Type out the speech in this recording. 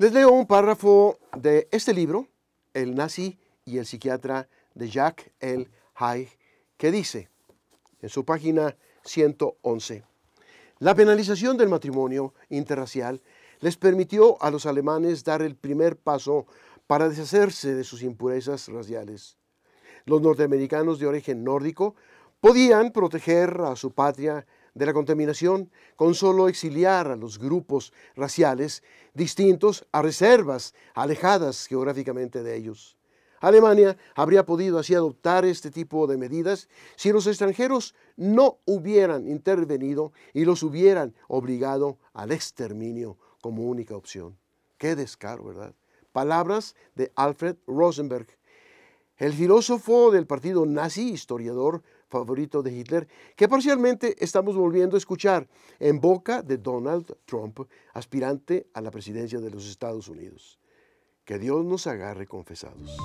Les leo un párrafo de este libro, El nazi y el psiquiatra de Jacques L. Haig, que dice, en su página 111, la penalización del matrimonio interracial les permitió a los alemanes dar el primer paso para deshacerse de sus impurezas raciales. Los norteamericanos de origen nórdico podían proteger a su patria de la contaminación con solo exiliar a los grupos raciales distintos a reservas alejadas geográficamente de ellos. Alemania habría podido así adoptar este tipo de medidas si los extranjeros no hubieran intervenido y los hubieran obligado al exterminio como única opción. Qué descaro, ¿verdad? Palabras de Alfred Rosenberg, el filósofo del partido nazi, historiador favorito de Hitler, que parcialmente estamos volviendo a escuchar en boca de Donald Trump, aspirante a la presidencia de los Estados Unidos. Que Dios nos agarre confesados.